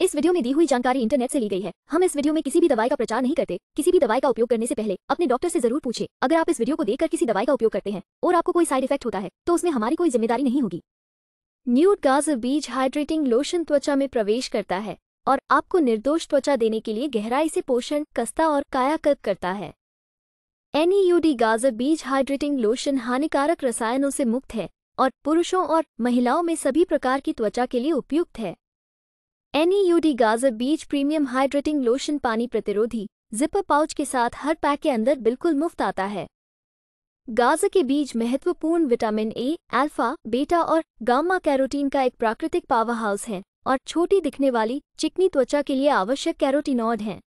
इस वीडियो में दी हुई जानकारी इंटरनेट से ली गई है हम इस वीडियो में किसी भी दवाई का प्रचार नहीं करते किसी भी दवाई का उपयोग करने से पहले अपने डॉक्टर से जरूर पूछे अगर आप इस वीडियो को देखकर किसी दवाई का उपयोग करते हैं और आपको कोई साइड इफेक्ट होता है तो उसमें हमारी कोई जिम्मेदारी नहीं होगी न्यूट गाज बीज हाइड्रेटिंग लोशन त्वचा में प्रवेश करता है और आपको निर्दोष त्वचा देने के लिए गहराई से पोषण कस्ता और कायाकल्प करता है एनईयूडी e गाजर बीज हाइड्रेटिंग लोशन हानिकारक रसायनों से मुक्त है और पुरुषों और महिलाओं में सभी प्रकार की त्वचा के लिए उपयुक्त है एनईयूडी गाजर बीज प्रीमियम हाइड्रेटिंग लोशन पानी प्रतिरोधी जिपर पाउच के साथ हर पैक के अंदर बिल्कुल मुफ्त आता है गाजर के बीज महत्वपूर्ण विटामिन ए अल्फा, बेटा और गामा कैरोटीन का एक प्राकृतिक पावर हाउस है और छोटी दिखने वाली चिकनी त्वचा के लिए आवश्यक कैरोटीनॉड हैं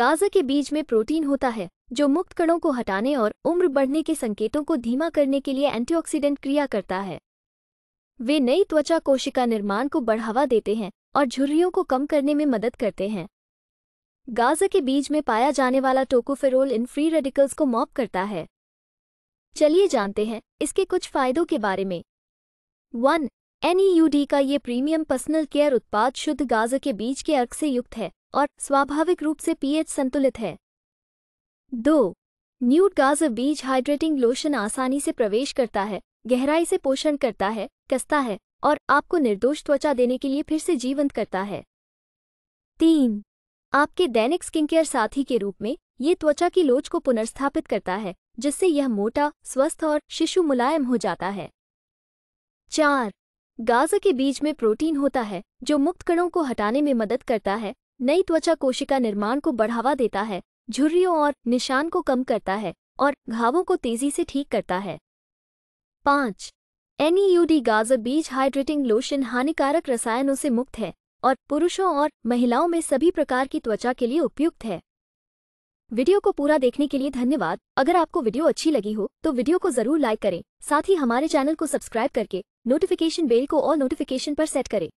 गाजर के बीज में प्रोटीन होता है जो मुक्त कणों को हटाने और उम्र बढ़ने के संकेतों को धीमा करने के लिए एंटीऑक्सीडेंट क्रिया करता है वे नई त्वचा कोशिका निर्माण को बढ़ावा देते हैं और झुर्रियों को कम करने में मदद करते हैं गाजर के बीज में पाया जाने वाला टोकोफेरोल इन फ्री रेडिकल्स को मॉप करता है चलिए जानते हैं इसके कुछ फायदों के बारे में वन एनईयूडी e का ये प्रीमियम पर्सनल केयर उत्पाद शुद्ध गाजर के बीज के अर्क से युक्त है और स्वाभाविक रूप से पीएच संतुलित है दो न्यूट गाजर बीज हाइड्रेटिंग लोशन आसानी से प्रवेश करता है गहराई से पोषण करता है कसता है और आपको निर्दोष त्वचा देने के लिए फिर से जीवंत करता है तीन आपके दैनिक स्किन केयर साथी के रूप में ये त्वचा की लोच को पुनर्स्थापित करता है जिससे यह मोटा स्वस्थ और शिशु मुलायम हो जाता है चार गाजर के बीज में प्रोटीन होता है जो मुक्त कणों को हटाने में मदद करता है नई त्वचा कोशिका निर्माण को बढ़ावा देता है झुर्रियों और निशान को कम करता है और घावों को तेजी से ठीक करता है पाँच एनईयूडी e गाजर बीज हाइड्रेटिंग लोशन हानिकारक रसायनों से मुक्त है और पुरुषों और महिलाओं में सभी प्रकार की त्वचा के लिए उपयुक्त है वीडियो को पूरा देखने के लिए धन्यवाद अगर आपको वीडियो अच्छी लगी हो तो वीडियो को जरूर लाइक करें साथ ही हमारे चैनल को सब्सक्राइब करके नोटिफिकेशन बेल को और नोटिफिकेशन पर सेट करें